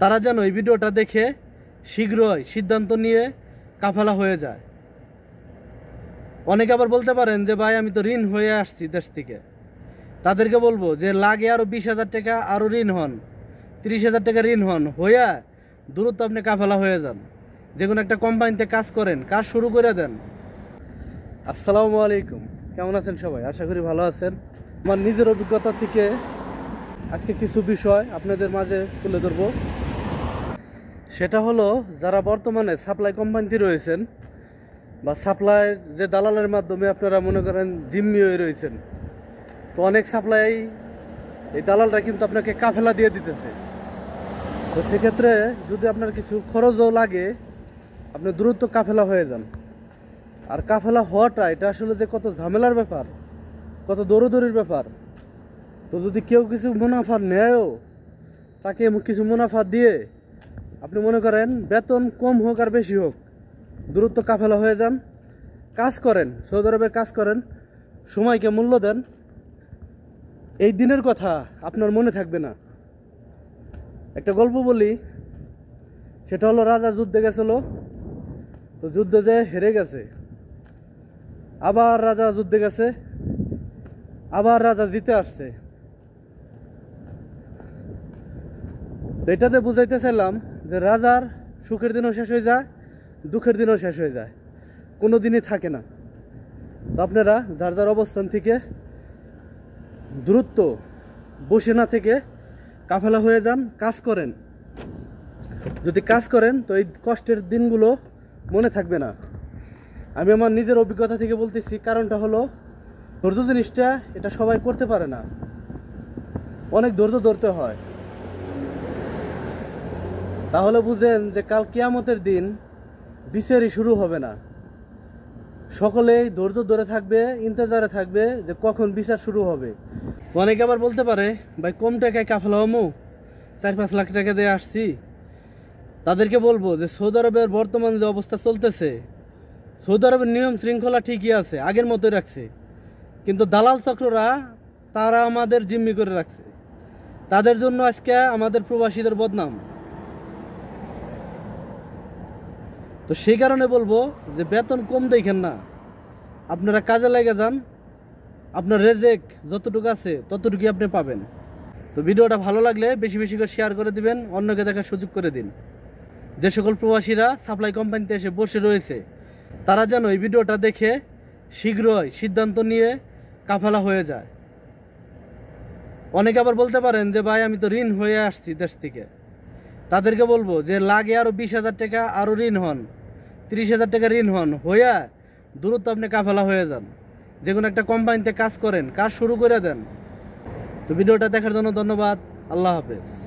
তারা যেন এই ভিডিওটা দেখে শীঘ্রই সিদ্ধান্ত নিয়ে কাফালা হয়ে যায় অনেকে আবার বলতে পারেন যে ভাই আমি তো ঋণ হয়ে আসছি দেশ থেকে তাদেরকে বলবো যে লাগে আরও বিশ হাজার টাকা আরও ঋণ হন তিরিশ হাজার টাকা ঋণ হন হইয়া দূরত্ব আপনি কাফেলা হয়ে যান যে কোনো একটা কোম্পানিতে কাজ করেন কাজ শুরু করে দেন আসসালামু আলাইকুম কেমন আছেন সবাই আশা করি ভালো আছেন আমার নিজের অভিজ্ঞতা থেকে আজকে কিছু বিষয় আপনাদের মাঝে তুলে ধরবো সেটা হলো যারা বর্তমানে সাপ্লাই কোম্পানিতে রয়েছেন বা সাপ্লাই যে দালালের মাধ্যমে আপনারা মনে করেন জিম্মি হয়ে রয়েছেন তো অনেক সাপ্লাই এই দালালরা কিন্তু আপনাকে কাফেলা দিয়ে দিতেছে তো সেক্ষেত্রে যদি আপনার কিছু খরচও লাগে আপনি দ্রুত কাফেলা হয়ে যান আর কাফেলা হওয়াটা এটা আসলে যে কত ঝামেলার ব্যাপার কত দৌড়দৌড়ির ব্যাপার তো যদি কেউ কিছু মুনাফা নেয়ও তাকে কিছু মুনাফা দিয়ে আপনি মনে করেন বেতন কম হোক আর বেশি হোক দূরত্ব কাফেলা হয়ে যান কাজ করেন সৌদি আরবে কাজ করেন সময়কে মূল্য দেন এই দিনের কথা আপনার মনে থাকবে না একটা গল্প বলি সেটা হলো রাজা যুদ্ধে গেছিল তো যুদ্ধ যে হেরে গেছে আবার রাজা যুদ্ধে গেছে আবার রাজা জিতে আসছে তো এটাতে বুঝাইতে চাইলাম যে রাজার সুখের দিনও শেষ হয়ে যায় দুঃখের দিনও শেষ হয়ে যায় কোনো দিনই থাকে না তো আপনারা যার যার অবস্থান থেকে দ্রুত বসে না থেকে কাফেলা হয়ে যান কাজ করেন যদি কাজ করেন তো এই কষ্টের দিনগুলো মনে থাকবে না আমি আমার নিজের অভিজ্ঞতা থেকে বলতেছি কারণটা হলো ধৈর্য জিনিসটা এটা সবাই করতে পারে না অনেক ধৈর্য ধরতে হয় তাহলে বুঝেন যে কাল কিয়ামতের দিন বিচারই শুরু হবে না সকলেই ধৈর্য ধরে থাকবে ইন্তজারে থাকবে যে কখন বিচার শুরু হবে তো অনেকে আবার বলতে পারে ভাই কম টাকায় কাফলা হমো চার পাঁচ লাখ টাকা দিয়ে আসছি তাদেরকে বলবো যে সৌদি আরবের বর্তমান যে অবস্থা চলতেছে সৌদি আরবের নিয়ম শৃঙ্খলা ঠিকই আছে আগের মতোই রাখছে কিন্তু দালাল চক্ররা তারা আমাদের জিম্মি করে রাখছে তাদের জন্য আজকে আমাদের প্রবাসীদের বদনাম তো সেই কারণে বলবো যে বেতন কম দেখেন না আপনারা কাজে লেগে যান আপনার রেজেক যতটুকু আছে ততটুকুই আপনি পাবেন তো ভিডিওটা ভালো লাগলে বেশি বেশি করে শেয়ার করে দিবেন অন্যকে দেখার সুযোগ করে দিন যে সকল প্রবাসীরা সাপ্লাই কোম্পানিতে এসে বসে রয়েছে তারা যেন এই ভিডিওটা দেখে শীঘ্রই সিদ্ধান্ত নিয়ে কাফালা হয়ে যায় অনেকে আবার বলতে পারেন যে ভাই আমি তো ঋণ হয়ে আসছি দেশ থেকে তাদেরকে বলবো যে লাগে আরও বিশ হাজার টাকা আরও ঋণ হন তিরিশ হাজার টাকা ঋণ হন হইয়া দূরত্ব আপনি কাফেলা হয়ে যান যে কোনো একটা কোম্পানিতে কাজ করেন কাজ শুরু করে দেন তো ভিডিওটা দেখার জন্য ধন্যবাদ আল্লাহ হাফেজ